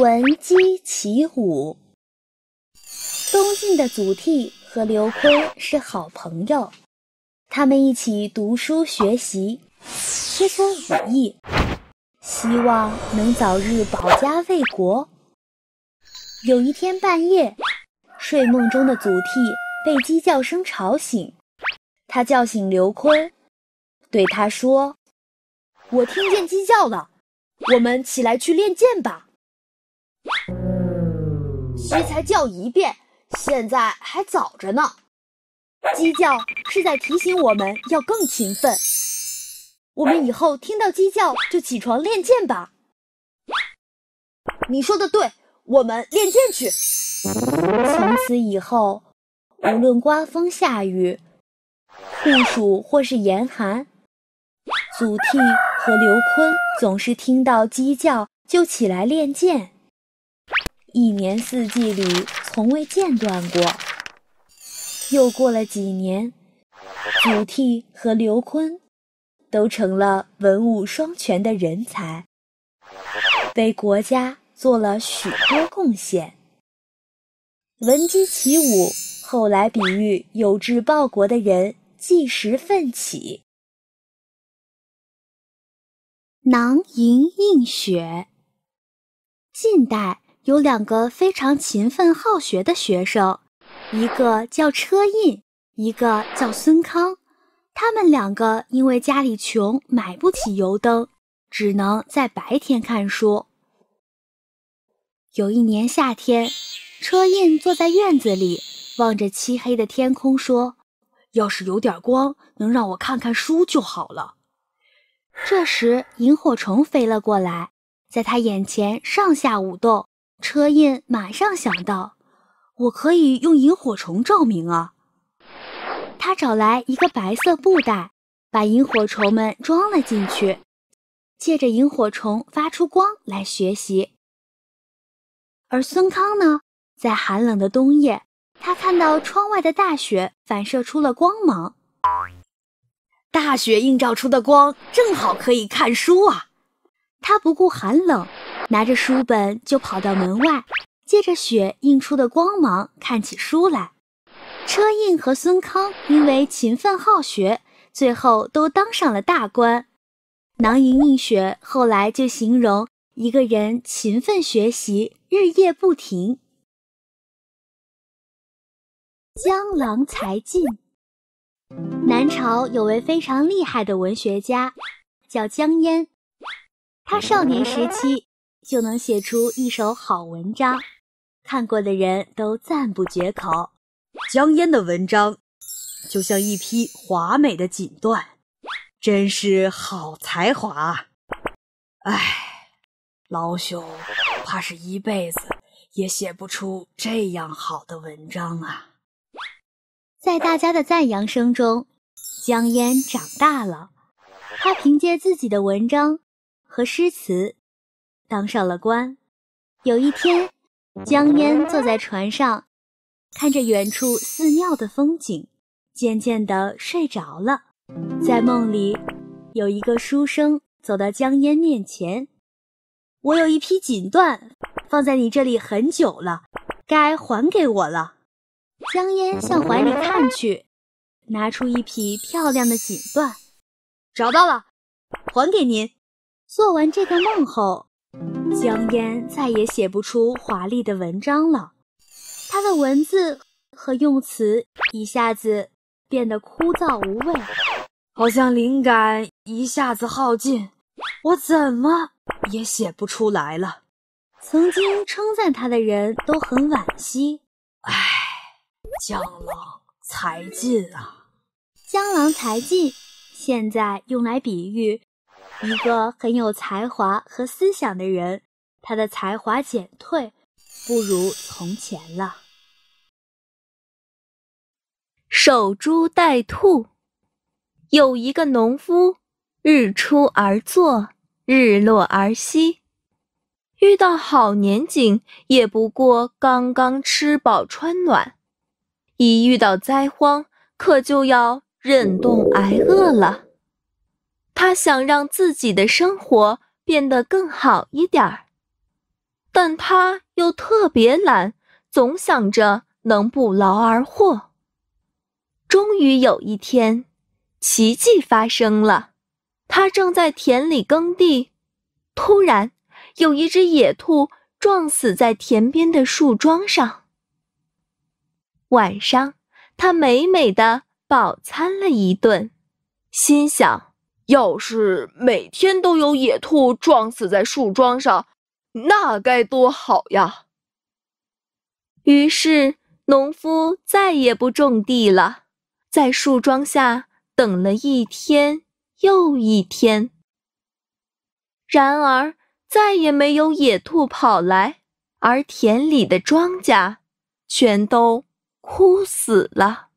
闻鸡起舞。东晋的祖逖和刘琨是好朋友，他们一起读书学习，切磋武艺，希望能早日保家卫国。有一天半夜，睡梦中的祖逖被鸡叫声吵醒，他叫醒刘琨，对他说：“我听见鸡叫了，我们起来去练剑吧。”才叫一遍，现在还早着呢。鸡叫是在提醒我们要更勤奋。我们以后听到鸡叫就起床练剑吧。你说的对，我们练剑去。从此以后，无论刮风下雨、酷暑或是严寒，祖逖和刘琨总是听到鸡叫就起来练剑。一年四季里从未间断过。又过了几年，祖逖和刘琨都成了文武双全的人才，为国家做了许多贡献。闻鸡起舞后来比喻有志报国的人即时奋起。囊萤映雪，近代。有两个非常勤奋好学的学生，一个叫车胤，一个叫孙康。他们两个因为家里穷，买不起油灯，只能在白天看书。有一年夏天，车胤坐在院子里，望着漆黑的天空，说：“要是有点光，能让我看看书就好了。”这时，萤火虫飞了过来，在他眼前上下舞动。车胤马上想到，我可以用萤火虫照明啊！他找来一个白色布袋，把萤火虫们装了进去，借着萤火虫发出光来学习。而孙康呢，在寒冷的冬夜，他看到窗外的大雪反射出了光芒，大雪映照出的光正好可以看书啊！他不顾寒冷。拿着书本就跑到门外，借着雪映出的光芒看起书来。车胤和孙康因为勤奋好学，最后都当上了大官。囊萤映雪后来就形容一个人勤奋学习，日夜不停。江郎才尽。南朝有位非常厉害的文学家，叫江淹，他少年时期。就能写出一首好文章，看过的人都赞不绝口。江淹的文章就像一匹华美的锦缎，真是好才华！唉，老兄，怕是一辈子也写不出这样好的文章啊！在大家的赞扬声中，江淹长大了。他凭借自己的文章和诗词。当上了官，有一天，江淹坐在船上，看着远处寺庙的风景，渐渐地睡着了。在梦里，有一个书生走到江淹面前：“我有一匹锦缎，放在你这里很久了，该还给我了。”江淹向怀里看去，拿出一匹漂亮的锦缎，找到了，还给您。做完这个梦后。江淹再也写不出华丽的文章了，他的文字和用词一下子变得枯燥无味，好像灵感一下子耗尽，我怎么也写不出来了。曾经称赞他的人都很惋惜，唉，江郎才尽啊！江郎才尽，现在用来比喻。一个很有才华和思想的人，他的才华减退，不如从前了。守株待兔，有一个农夫，日出而作，日落而息，遇到好年景，也不过刚刚吃饱穿暖；一遇到灾荒，可就要忍冻挨饿了。他想让自己的生活变得更好一点儿，但他又特别懒，总想着能不劳而获。终于有一天，奇迹发生了。他正在田里耕地，突然有一只野兔撞死在田边的树桩上。晚上，他美美的饱餐了一顿，心想。要是每天都有野兔撞死在树桩上，那该多好呀！于是，农夫再也不种地了，在树桩下等了一天又一天。然而，再也没有野兔跑来，而田里的庄稼全都枯死了。